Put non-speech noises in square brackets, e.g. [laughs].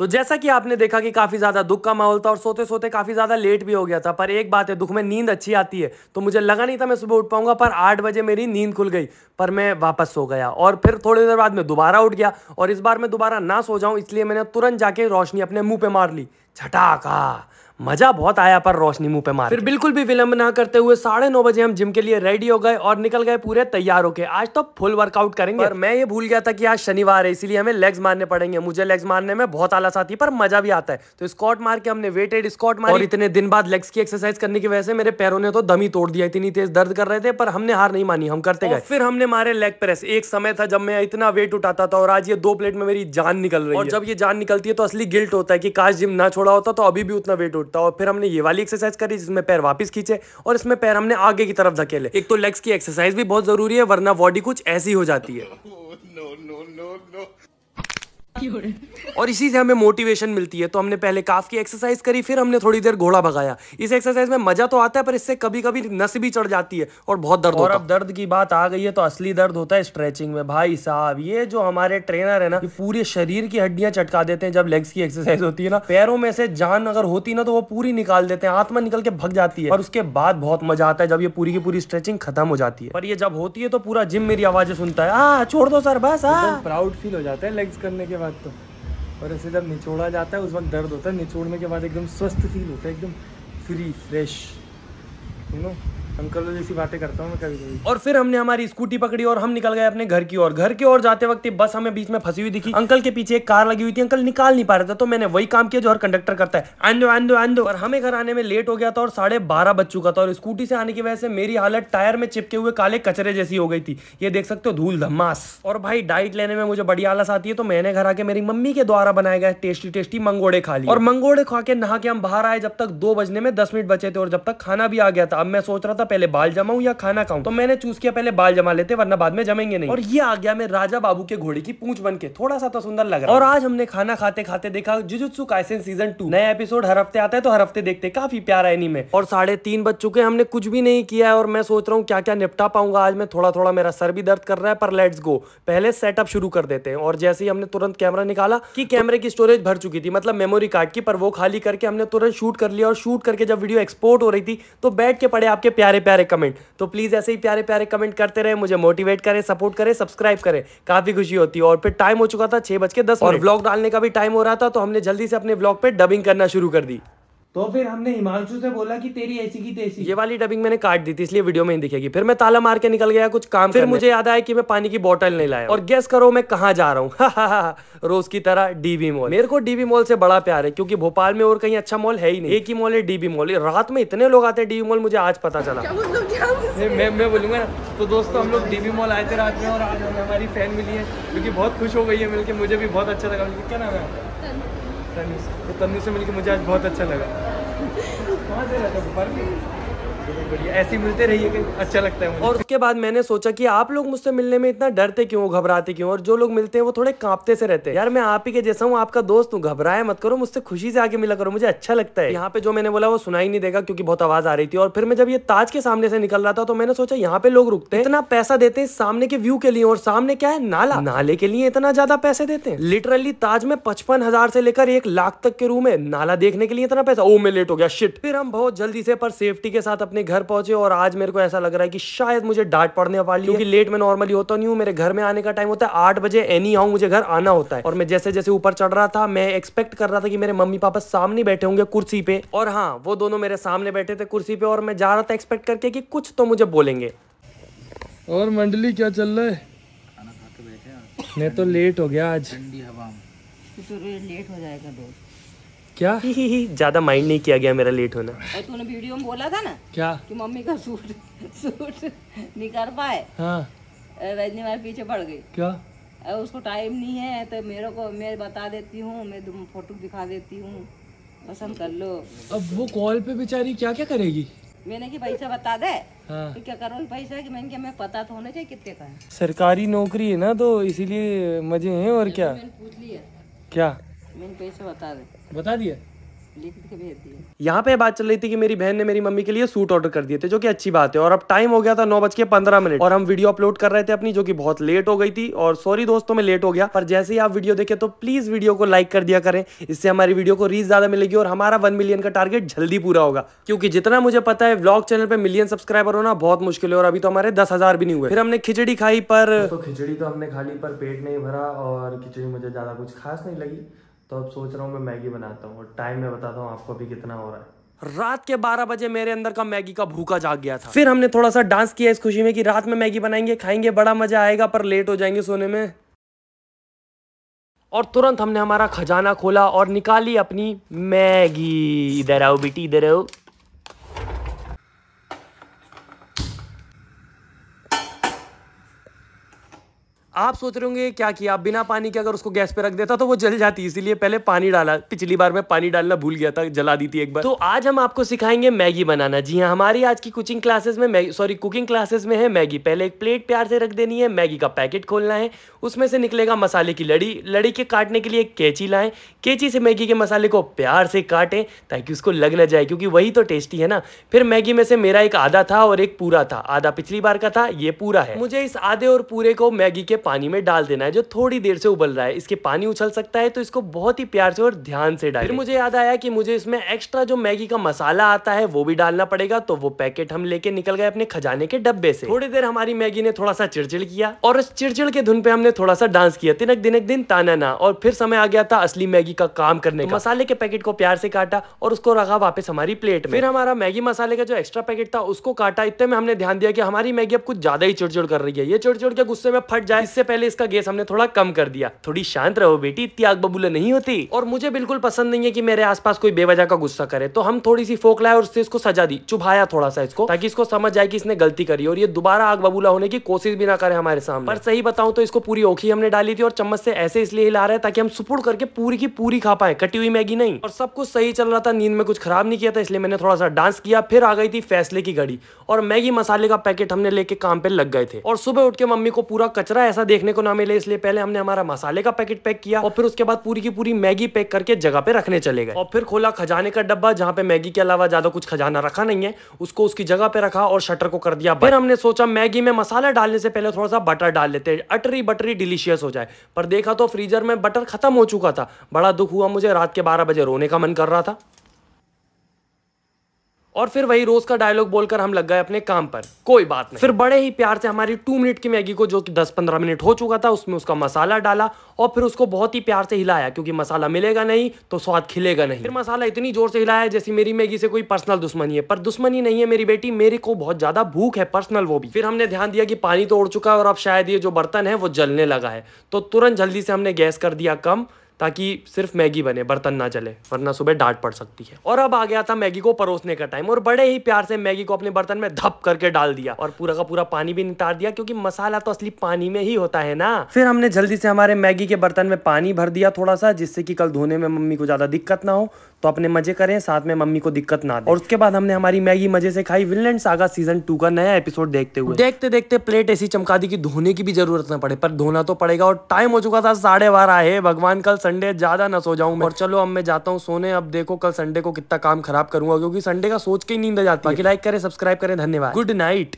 तो जैसा कि आपने देखा कि काफ़ी ज़्यादा दुख का माहौल था और सोते सोते काफ़ी ज़्यादा लेट भी हो गया था पर एक बात है दुख में नींद अच्छी आती है तो मुझे लगा नहीं था मैं सुबह उठ पाऊंगा पर आठ बजे मेरी नींद खुल गई पर मैं वापस सो गया और फिर थोड़ी देर बाद मैं दोबारा उठ गया और इस बार मैं दोबारा ना सो जाऊं इसलिए मैंने तुरंत जाके रोशनी अपने मुंह पर मार ली झटाका मजा बहुत आया पर रोशनी मुंह पे मार फिर बिल्कुल भी विलंब ना करते हुए साढ़े नौ बजे हम जिम के लिए रेडी हो गए और निकल गए पूरे तैयार होके आज तो फुल वर्कआउट करेंगे पर मैं ये भूल गया था कि आज शनिवार है इसलिए हमें लेग्स मारने पड़ेंगे मुझे लेग्स मारने में बहुत आलस आती है पर मजा भी आता है तो स्कॉट मार के हमने वेटेड स्कॉट मार और इतने दिन बाद लेग्स की एक्सरसाइज करने की वजह से मेरे पैरों ने तो दम ही तोड़ दिया इतनी तेज दर्द कर रहे थे पर हमने हार नहीं मानी हम करते गए फिर हमने मारे लेग प्रेस एक समय था जब मैं इतना वेट उठाता था और आज ये दो प्लेट में मेरी जान निकल रही है और जब ये जान निकलती है तो असली गिल्ट होता है कि काश जिम ना छोड़ा होता तो अभी भी उतना वेट उठता छूटता और फिर हमने ये वाली एक्सरसाइज करी जिसमें पैर वापस खींचे और इसमें पैर हमने आगे की तरफ धकेले एक तो लेग्स की एक्सरसाइज भी बहुत जरूरी है वरना बॉडी कुछ ऐसी हो जाती है [laughs] oh, और इसी से हमें मोटिवेशन मिलती है तो हमने पहले काफ की एक्सरसाइज करी फिर हमने थोड़ी देर घोड़ा भगाया इस एक्सरसाइज में मजा तो आता है पर इससे कभी कभी नस भी चढ़ जाती है और बहुत दर्द और अब दर्द की बात आ गई है तो असली दर्द होता है स्ट्रेचिंग में भाई साहब ये जो हमारे ट्रेनर है ना पूरे शरीर की हड्डियां चटका देते हैं जब लेग्स की एक्सरसाइज होती है ना पैरों में से जान अगर होती ना तो वो पूरी निकाल देते हैं आत्मा निकल के भग जाती है और उसके बाद बहुत मजा आता है जब ये पूरी की पूरी स्ट्रेचिंग खत्म हो जाती है पर ये जब होती है तो पूरा जिम मेरी आवाजें सुनता है आ छोड़ दो सर बस आ प्राउड फील हो जाता है लेग्स करने के बाद बाद तो और ऐसे जब निचोड़ा जाता है उस वक्त दर्द होता है निचोड़ने के बाद एकदम स्वस्थ फील होता है एकदम free fresh you know uncle तो जैसी बातें करता हूँ मैं कभी कभी और फिर हमने हमारी स्कूटी पकड़ी और हम निकल गए अपने घर की ओर घर की ओर जाते वक्त बस हमें बीच में फंसी हुई दिखी अंकल के पीछे एक कार लगी हुई थी अंकल निकाल नहीं पा रहा था तो मैंने वही काम किया जो हर कंडक्टर करता है आंदो आंदो आंदो और हमें घर आने में लेट हो गया था और साढ़े बारह बज चुका था और स्कूटी से आने की वजह से मेरी हालत टायर में चिपके हुए काले कचरे जैसी हो गई थी ये देख सकते हो धूल धमास और भाई डाइट लेने में मुझे बड़ी आलस आती है तो मैंने घर आके मेरी मम्मी के द्वारा बनाए गए टेस्टी टेस्टी मंगोड़े खा लिए और मंगोड़े खा के नहा के हम बाहर आए जब तक दो बजने में दस मिनट बचे थे और जब तक खाना भी आ गया था अब मैं सोच रहा था पहले बाल जमाऊ या खाना खाऊ तो मैंने चूज किया पहले बाल जमा लेते वरना बाद में जमेंगे नहीं और ये आ गया मैं राजा बाबू के घोड़े की पूछ बन के थोड़ा सा तो सुंदर लग रहा और आज हमने खाना खाते खाते देखा जुजुत्सु काइसेन सीजन टू नया एपिसोड हर हफ्ते आता है तो हर हफ्ते देखते काफी प्यारा एनीमे और साढ़े तीन बज चुके हमने कुछ भी नहीं किया है और मैं सोच रहा हूँ क्या क्या निपटा पाऊंगा आज मैं थोड़ा थोड़ा मेरा सर भी दर्द कर रहा है पर लेट्स गो पहले सेटअप शुरू कर देते हैं और जैसे ही हमने तुरंत कैमरा निकाला कि कैमरे की स्टोरेज भर चुकी थी मतलब मेमोरी कार्ड की पर वो खाली करके हमने तुरंत शूट कर लिया और शूट करके जब वीडियो एक्सपोर्ट हो रही थी तो बैठ के पड़े आपके प्यार प्यारे प्यारे कमेंट तो प्लीज़ ऐसे ही प्यारे प्यारे कमेंट करते रहे मुझे मोटिवेट करें सपोर्ट करें सब्सक्राइब करें काफ़ी खुशी होती है और फिर टाइम हो चुका था छः बज के दस और ब्लॉग डालने का भी टाइम हो रहा था तो हमने जल्दी से अपने ब्लॉग पर डबिंग करना शुरू कर दी तो फिर हमने हिमांशु से बोला कि तेरी ऐसी की तैसी ये वाली डबिंग मैंने काट दी थी इसलिए वीडियो में ही दिखेगी फिर मैं ताला मार के निकल गया कुछ काम फिर मुझे याद आया कि मैं पानी की बोतल नहीं लाया और गेस करो मैं कहा जा रहा हूँ [laughs] रोज की तरह डीबी मॉल मेरे को डीबी मॉल से बड़ा प्यार है क्यूँकी भोपाल में और कहीं अच्छा मॉल है ही नहीं एक ही मॉल है डीबी मॉल रात में इतने लोग आते हैं डीबी मॉल मुझे आज पता चला मैं बोलूंगा तो दोस्तों हम लोग डीबी मॉल आए थे रात में और आज हमारी फैन मिली है क्योंकि बहुत खुश हो गई है मिलकर मुझे भी बहुत अच्छा लगा क्या नाम है तनु से तो तनु से मिलकर मुझे आज बहुत अच्छा लगा वहाँ से रहता ऐसी मिलते रहिए अच्छा लगता है मुझे और उसके बाद मैंने सोचा कि आप लोग मुझसे मिलने में इतना डरते क्यों घबराते क्यों और जो लोग मिलते हैं वो थोड़े कांपते से रहते हैं यार मैं आप ही के जैसा हूँ आपका दोस्त हूँ घबराया मत करो मुझसे खुशी से आके मिला करो मुझे अच्छा लगता है यहाँ पे जो मैंने बोला वो सुनाई नहीं देगा क्योंकि बहुत आवाज आ रही थी और फिर मैं जब ये ताज के सामने से निकल रहा था तो मैंने सोचा यहाँ पे लोग रुकते हैं इतना पैसा देते हैं सामने के व्यू के लिए और सामने क्या है नाला नाले के लिए इतना ज्यादा पैसे देते हैं लिटरली ताज में पचपन हजार से लेकर एक लाख तक के रूम है नाला देखने के लिए इतना पैसा ओ मैं लेट हो गया शिट फिर हम बहुत जल्दी से पर सेफ्टी के साथ अपने अपने घर पहुंचे और आज मेरे को ऐसा लग रहा है कि शायद मुझे डांट पड़ने वाली क्योंकि लेट में नॉर्मली होता नहीं हूँ मेरे घर में आने का टाइम होता है आठ बजे एनी आऊ मुझे घर आना होता है और मैं जैसे जैसे ऊपर चढ़ रहा था मैं एक्सपेक्ट कर रहा था कि मेरे मम्मी पापा सामने बैठे होंगे कुर्सी पे और हाँ वो दोनों मेरे सामने बैठे थे कुर्सी पे और मैं जा रहा था एक्सपेक्ट करके की कुछ तो मुझे बोलेंगे और मंडली क्या चल रहा है मैं तो लेट हो गया आज ठंडी हवा में तो लेट तो हो जाएगा दोस्त क्या [laughs] ज्यादा माइंड नहीं किया गया मेरा लेट होना तूने वीडियो में बोला था ना क्या कि मम्मी का सूट सूट नहीं कर पाए हाँ पीछे पड़ गई क्या उसको टाइम नहीं है तो मेरे को मैं बता देती हूँ मैं तुम फोटो दिखा देती हूँ पसंद कर लो अब वो कॉल पे बेचारी क्या क्या करेगी मैंने की पैसा बता दे हाँ। क्या करो पैसा की मैंने मैं पता तो होना चाहिए कितने का सरकारी नौकरी है ना तो इसीलिए मजे है और क्या पूछ लिया क्या मैंने पैसा बता दे बता दिया यहाँ पे बात चल रही थी कि मेरी बहन ने मेरी मम्मी के लिए सूट ऑर्डर कर दिए थे जो कि अच्छी बात है और अब टाइम हो गया था नौ बज के पंद्रह मिनट और हम वीडियो अपलोड कर रहे थे अपनी जो कि बहुत लेट हो गई थी और सॉरी दोस्तों मैं लेट हो गया पर जैसे ही आप वीडियो देखे तो प्लीज वीडियो को लाइक कर दिया करें इससे हमारी वीडियो को रीच ज्यादा मिलेगी और हमारा वन मिलियन का टारगेट जल्दी पूरा होगा क्योंकि जितना मुझे पता है ब्लॉग चैनल पर मिलियन सब्सक्राइबर होना बहुत मुश्किल है और अभी तो हमारे दस हजार भी नहीं हुए फिर हमने खिचड़ी खाई पर खिचड़ी तो हमने खाली पर पेट नहीं भरा और खिचड़ी मुझे ज्यादा कुछ खास नहीं लगी तो अब सोच रहा हूँ मैं मैगी बनाता हूँ और टाइम मैं बताता हूँ आपको अभी कितना हो रहा है रात के 12 बजे मेरे अंदर का मैगी का भूखा जाग गया था फिर हमने थोड़ा सा डांस किया इस खुशी में कि रात में मैगी बनाएंगे खाएंगे बड़ा मजा आएगा पर लेट हो जाएंगे सोने में और तुरंत हमने हमारा खजाना खोला और निकाली अपनी मैगी इधर आओ बेटी इधर आओ आप सोच रहे होंगे क्या किया आप बिना पानी के अगर उसको गैस पे रख देता तो वो जल जाती इसीलिए पहले पानी डाला पिछली बार मैं पानी डालना भूल गया था जला दी थी एक बार तो आज हम आपको सिखाएंगे मैगी बनाना जी हाँ हमारी आज की कुकिंग क्लासेस में सॉरी कुकिंग क्लासेस में है मैगी पहले एक प्लेट प्यार से रख देनी है मैगी का पैकेट खोलना है उसमें से निकलेगा मसाले की लड़ी लड़ी के काटने के लिए एक कैची लाएं कैची से मैगी के मसाले को प्यार से काटें ताकि उसको लग ना जाए क्योंकि वही तो टेस्टी है ना फिर मैगी में से मेरा एक आधा था और एक पूरा था आधा पिछली बार का था ये पूरा है मुझे इस आधे और पूरे को मैगी के पानी में डाल देना है जो थोड़ी देर से उबल रहा है इसके पानी उछल सकता है तो इसको बहुत ही प्यार से और ध्यान से डाल फिर मुझे याद आया कि मुझे इसमें एक्स्ट्रा जो मैगी का मसाला आता है वो भी डालना पड़ेगा तो वो पैकेट हम लेके निकल गए अपने खजाने के डब्बे से थोड़ी देर हमारी मैगी ने थोड़ा सा चिड़चिड़ किया और उस चिड़चिड़ के धुन पे हमने थोड़ा सा डांस किया तिनक दिनक दिन ताना ना और फिर समय आ गया था असली मैगी का काम करने का मसाले के पैकेट को प्यार से काटा और उसको रखा वापस हमारी प्लेट में फिर हमारा मैगी मसाले का जो एक्स्ट्रा पैकेट था उसको काटा इतने में हमने ध्यान दिया कि हमारी मैगी अब कुछ ज्यादा ही चिड़चिड़ कर रही है ये चिड़चिड़ के गुस्से में फट जाए इससे पहले इसका गेस हमने थोड़ा कम कर दिया थोड़ी शांत रहो बेटी इतनी आग बबूल नहीं होती और मुझे बिल्कुल पसंद नहीं है कि मेरे आसपास कोई बेवजह का गुस्सा करे तो हम थोड़ी सी फोक लाए और उससे इसको सजा दी चुभाया थोड़ा सा इसको ताकि इसको समझ जाए कि इसने गलती करी और ये दोबारा आग बबूला होने की कोशिश भी ना करे हमारे सामने पर सही बताऊं तो इसको पूरी ओखी हमने डाली थी और चम्मच से ऐसे इसलिए हिला रहे ताकि हम सुपुड़ करके पूरी की पूरी खा पाए कटी हुई मैगी नहीं और सब कुछ सही चल रहा था नींद में कुछ खराब नहीं किया था इसलिए मैंने थोड़ा सा डांस किया फिर आ गई थी फैसले की घड़ी और मैगी मसाले का पैकेट हमने लेके काम पे लग गए थे और सुबह उठ के मम्मी को पूरा कचरा ऐसा ऐसा देखने को ना मिले इसलिए पहले हमने हमारा मसाले का पैकेट पैक किया और फिर उसके बाद पूरी की पूरी मैगी पैक करके जगह पे रखने चले गए और फिर खोला खजाने का डब्बा जहाँ पे मैगी के अलावा ज्यादा कुछ खजाना रखा नहीं है उसको उसकी जगह पे रखा और शटर को कर दिया फिर हमने सोचा मैगी में मसाला डालने से पहले थोड़ा सा बटर डाल लेते हैं अटरी बटरी डिलीशियस हो जाए पर देखा तो फ्रीजर में बटर खत्म हो चुका था बड़ा दुख हुआ मुझे रात के बारह बजे रोने का मन कर रहा था और फिर वही रोज का डायलॉग बोलकर हम लग गए अपने काम पर कोई बात नहीं फिर बड़े ही प्यार से हमारी टू मिनट की मैगी को जो कि दस पंद्रह मिनट हो चुका था उसमें उसका मसाला डाला और फिर उसको बहुत ही प्यार से हिलाया क्योंकि मसाला मिलेगा नहीं तो स्वाद खिलेगा नहीं फिर मसाला इतनी जोर से हिलाया जैसी मेरी मैगी से कोई पर्सनल दुश्मनी है पर दुश्मनी नहीं है मेरी बेटी मेरे को बहुत ज्यादा भूख है पर्सनल वो भी फिर हमने ध्यान दिया कि पानी तो उड़ चुका है और अब शायद ये जो बर्तन है वो जलने लगा है तो तुरंत जल्दी से हमने गैस कर दिया कम ताकि सिर्फ मैगी बने बर्तन ना चले वरना सुबह डांट पड़ सकती है और अब आ गया था मैगी को परोसने का टाइम और बड़े ही प्यार से मैगी को अपने बर्तन में धप करके डाल दिया और पूरा का पूरा पानी भी निकाल दिया क्योंकि मसाला तो असली पानी में ही होता है ना फिर हमने जल्दी से हमारे मैगी के बर्तन में पानी भर दिया थोड़ा सा जिससे की कल धोने में मम्मी को ज्यादा दिक्कत ना हो तो अपने मजे करें साथ में मम्मी को दिक्कत ना दे और उसके बाद हमने हमारी मैगी मजे से खाई विनलैंड सागा सीजन टू का नया एपिसोड देखते हुए देखते देखते प्लेट ऐसी चमका दी कि धोने की भी जरूरत ना पड़े पर धोना तो पड़ेगा और टाइम हो चुका था साढ़े बारह है भगवान कल संडे ज़्यादा ना सो जाऊँ और चलो अब मैं जाता हूँ सोने अब देखो कल संडे को कितना काम खराब करूंगा क्योंकि संडे का सोच के ही नींद आ जाती है लाइक करें सब्सक्राइब करें धन्यवाद गुड नाइट